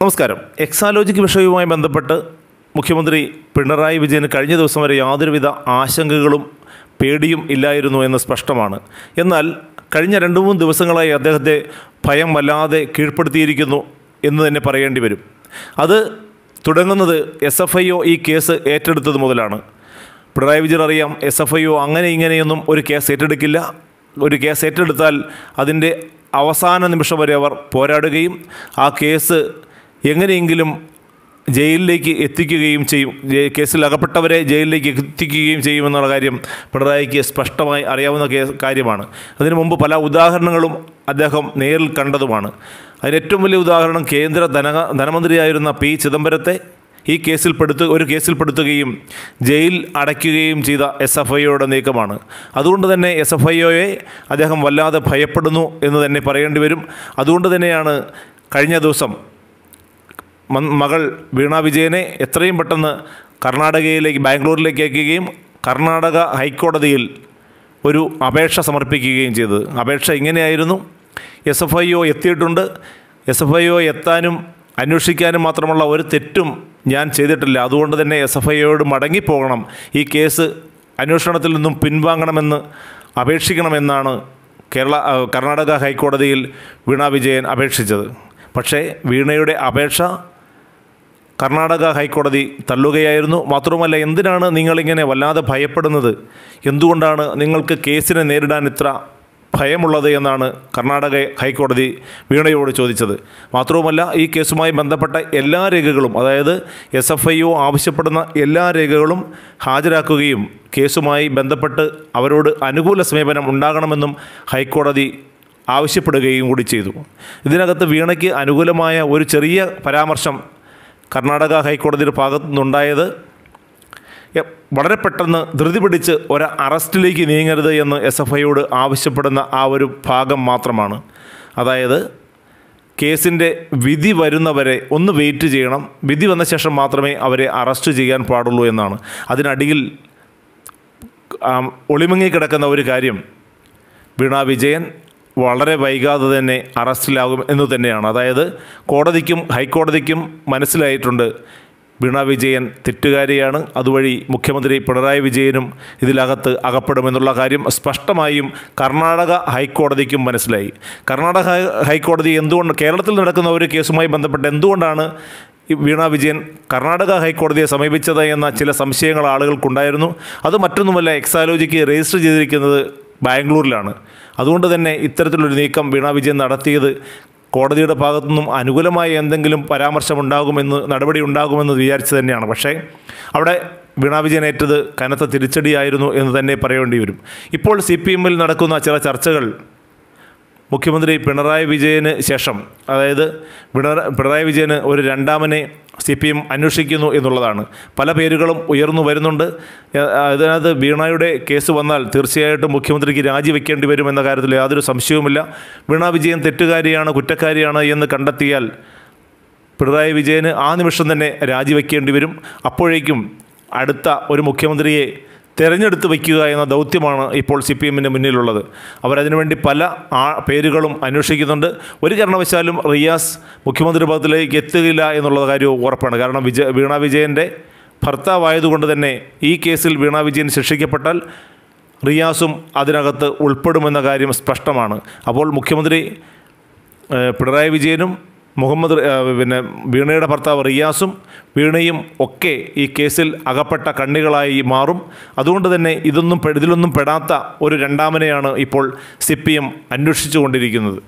നമസ്കാരം എക്സാലോജിക് വിഷയവുമായി ബന്ധപ്പെട്ട് മുഖ്യമന്ത്രി പിണറായി വിജയന് കഴിഞ്ഞ ദിവസം വരെ യാതൊരുവിധ ആശങ്കകളും പേടിയും ഇല്ലായിരുന്നു എന്ന് സ്പഷ്ടമാണ് എന്നാൽ കഴിഞ്ഞ രണ്ട് മൂന്ന് ദിവസങ്ങളായി അദ്ദേഹത്തെ ഭയം വല്ലാതെ കീഴ്പ്പെടുത്തിയിരിക്കുന്നു എന്ന് തന്നെ പറയേണ്ടി വരും അത് തുടങ്ങുന്നത് എസ് എഫ് ഐ ഒ ഈ കേസ് ഏറ്റെടുത്തത് മുതലാണ് പിണറായി വിജയൻ അറിയാം എസ് എഫ് ഐ ഒ അങ്ങനെ ഇങ്ങനെയൊന്നും ഒരു കേസ് ഏറ്റെടുക്കില്ല ഒരു കേസ് ഏറ്റെടുത്താൽ അതിൻ്റെ അവസാന നിമിഷം വരെ അവർ പോരാടുകയും ആ കേസ് എങ്ങനെയെങ്കിലും ജയിലിലേക്ക് എത്തിക്കുകയും ചെയ്യും കേസിൽ അകപ്പെട്ടവരെ ജയിലിലേക്ക് എത്തിക്കുകയും ചെയ്യുമെന്നുള്ള കാര്യം പിണറായിക്ക് സ്പഷ്ടമായി അറിയാവുന്ന കാര്യമാണ് അതിനു മുമ്പ് പല ഉദാഹരണങ്ങളും അദ്ദേഹം നേരിൽ കണ്ടതുമാണ് അതിന് ഏറ്റവും വലിയ ഉദാഹരണം കേന്ദ്ര ധന ധനമന്ത്രിയായിരുന്ന പി ചിദംബരത്തെ ഈ കേസിൽപ്പെടുത്തു ഒരു കേസിൽപ്പെടുത്തുകയും ജയിൽ അടയ്ക്കുകയും ചെയ്ത എസ് എഫ് ഐയുടെ നീക്കമാണ് അതുകൊണ്ട് തന്നെ എസ് എഫ് ഐയെ അദ്ദേഹം വല്ലാതെ ഭയപ്പെടുന്നു എന്ന് തന്നെ പറയേണ്ടി വരും അതുകൊണ്ട് തന്നെയാണ് കഴിഞ്ഞ ദിവസം മകൾ വീണ വിജയനെ എത്രയും പെട്ടെന്ന് കർണാടകയിലേക്ക് ബാംഗ്ലൂരിലേക്ക് അയക്കുകയും കർണാടക ഹൈക്കോടതിയിൽ ഒരു അപേക്ഷ സമർപ്പിക്കുകയും ചെയ്തത് അപേക്ഷ ഇങ്ങനെയായിരുന്നു എസ് എഫ് ഐ ഒ എത്തിയിട്ടുണ്ട് എസ് എഫ് ഐ ഒ എത്താനും അന്വേഷിക്കാനും മാത്രമുള്ള ഒരു തെറ്റും ഞാൻ ചെയ്തിട്ടില്ല അതുകൊണ്ട് തന്നെ എസ് എഫ് ഐ ഒയോട് മടങ്ങിപ്പോകണം ഈ കേസ് അന്വേഷണത്തിൽ നിന്നും പിൻവാങ്ങണമെന്ന് അപേക്ഷിക്കണമെന്നാണ് കേരള കർണാടക ഹൈക്കോടതിയിൽ വീണ വിജയൻ അപേക്ഷിച്ചത് പക്ഷേ വീണയുടെ അപേക്ഷ കർണാടക ഹൈക്കോടതി തള്ളുകയായിരുന്നു മാത്രവുമല്ല എന്തിനാണ് നിങ്ങളിങ്ങനെ വല്ലാതെ ഭയപ്പെടുന്നത് എന്തുകൊണ്ടാണ് നിങ്ങൾക്ക് കേസിനെ നേരിടാൻ ഇത്ര ഭയമുള്ളത് എന്നാണ് കർണാടക ഹൈക്കോടതി വീണയോട് ചോദിച്ചത് മാത്രവുമല്ല ഈ കേസുമായി ബന്ധപ്പെട്ട എല്ലാ രേഖകളും അതായത് എസ് എഫ് ഐ ഒ ആവശ്യപ്പെടുന്ന എല്ലാ രേഖകളും ഹാജരാക്കുകയും കേസുമായി ബന്ധപ്പെട്ട് അവരോട് അനുകൂല സമീപനം ഉണ്ടാകണമെന്നും ഹൈക്കോടതി ആവശ്യപ്പെടുകയും കൂടി ചെയ്തു ഇതിനകത്ത് വീണയ്ക്ക് അനുകൂലമായ ഒരു ചെറിയ പരാമർശം കർണാടക ഹൈക്കോടതിയുടെ ഭാഗത്തുനിന്നുണ്ടായത് വളരെ പെട്ടെന്ന് ധൃതി പിടിച്ച് ഒരു അറസ്റ്റിലേക്ക് നീങ്ങരുത് എന്ന് എസ് എഫ് ഐയോട് ആവശ്യപ്പെടുന്ന ആ ഒരു ഭാഗം മാത്രമാണ് അതായത് കേസിൻ്റെ വിധി വരുന്നവരെ ഒന്ന് വെയിറ്റ് ചെയ്യണം വിധി വന്ന ശേഷം മാത്രമേ അവരെ അറസ്റ്റ് ചെയ്യാൻ പാടുള്ളൂ എന്നാണ് അതിനടിയിൽ ഒളിമങ്ങി കിടക്കുന്ന ഒരു കാര്യം വീണ വിജയൻ വളരെ വൈകാതെ തന്നെ അറസ്റ്റിലാകും എന്ന് തന്നെയാണ് അതായത് കോടതിക്കും ഹൈക്കോടതിക്കും മനസ്സിലായിട്ടുണ്ട് വീണ വിജയൻ തെറ്റുകാരിയാണ് അതുവഴി മുഖ്യമന്ത്രി പിണറായി വിജയനും ഇതിലകത്ത് അകപ്പെടുമെന്നുള്ള കാര്യം സ്പഷ്ടമായും കർണാടക ഹൈക്കോടതിക്കും മനസ്സിലായി കർണാടക ഹൈക്കോടതി എന്തുകൊണ്ട് കേരളത്തിൽ നടക്കുന്ന ഒരു കേസുമായി ബന്ധപ്പെട്ട് എന്തുകൊണ്ടാണ് വീണ വിജയൻ കർണാടക ഹൈക്കോടതിയെ സമീപിച്ചത് എന്ന ചില സംശയങ്ങൾ ആളുകൾക്കുണ്ടായിരുന്നു അത് മറ്റൊന്നുമല്ല എക്സാലോജിക്ക് രജിസ്റ്റർ ചെയ്തിരിക്കുന്നത് ബാംഗ്ലൂരിലാണ് അതുകൊണ്ട് തന്നെ ഇത്തരത്തിലൊരു നീക്കം വീണാ വിജയൻ നടത്തിയത് കോടതിയുടെ ഭാഗത്തുനിന്നും അനുകൂലമായ എന്തെങ്കിലും പരാമർശമുണ്ടാകുമെന്ന് നടപടി ഉണ്ടാകുമെന്ന് വിചാരിച്ചു തന്നെയാണ് പക്ഷേ അവിടെ വീണാ വിജയനേറ്റത് കനത്ത തിരിച്ചടിയായിരുന്നു എന്ന് തന്നെ പറയേണ്ടി വരും ഇപ്പോൾ സി പി എമ്മിൽ നടക്കുന്ന ചില ചർച്ചകൾ മുഖ്യമന്ത്രി പിണറായി വിജയന് ശേഷം അതായത് പിണറായി വിജയന് ഒരു രണ്ടാമനെ സി പി എം അന്വേഷിക്കുന്നു എന്നുള്ളതാണ് പല പേരുകളും ഉയർന്നു വരുന്നുണ്ട് അതിനകത്ത് വീണയുടെ കേസ് വന്നാൽ തീർച്ചയായിട്ടും മുഖ്യമന്ത്രിക്ക് രാജിവെക്കേണ്ടി വരുമെന്ന കാര്യത്തിൽ യാതൊരു സംശയവുമില്ല വീണ വിജയൻ തെറ്റുകാരിയാണ് കുറ്റക്കാരിയാണ് എന്ന് കണ്ടെത്തിയാൽ പിണറായി വിജയന് ആ നിമിഷം തന്നെ രാജിവെക്കേണ്ടി വരും അപ്പോഴേക്കും അടുത്ത ഒരു മുഖ്യമന്ത്രിയെ തിരഞ്ഞെടുത്ത് വയ്ക്കുക എന്ന ദൗത്യമാണ് ഇപ്പോൾ സി പി എമ്മിൻ്റെ മുന്നിലുള്ളത് അവരതിനുവേണ്ടി പല ആ പേരുകളും അന്വേഷിക്കുന്നുണ്ട് ഒരു കാരണവശാലും റിയാസ് മുഖ്യമന്ത്രി പദത്തിലേക്ക് എത്തുകയില്ല എന്നുള്ള കാര്യവും ഉറപ്പാണ് കാരണം വിജയ വീണ വിജയൻ്റെ ഭർത്താവായതുകൊണ്ട് തന്നെ ഈ കേസിൽ വീണ വിജയൻ ശിക്ഷിക്കപ്പെട്ടാൽ റിയാസും അതിനകത്ത് ഉൾപ്പെടുമെന്ന കാര്യം സ്പഷ്ടമാണ് അപ്പോൾ മുഖ്യമന്ത്രി പിണറായി വിജയനും മുഹമ്മദ് പിന്നെ വീണയുടെ ഭർത്താവ് റിയാസും വീണയും ഒക്കെ ഈ കേസിൽ അകപ്പെട്ട കണ്ണികളായി മാറും അതുകൊണ്ട് തന്നെ ഇതൊന്നും ഇതിലൊന്നും പെടാത്ത ഒരു രണ്ടാമനെയാണ് ഇപ്പോൾ സി പി എം അന്വേഷിച്ചുകൊണ്ടിരിക്കുന്നത്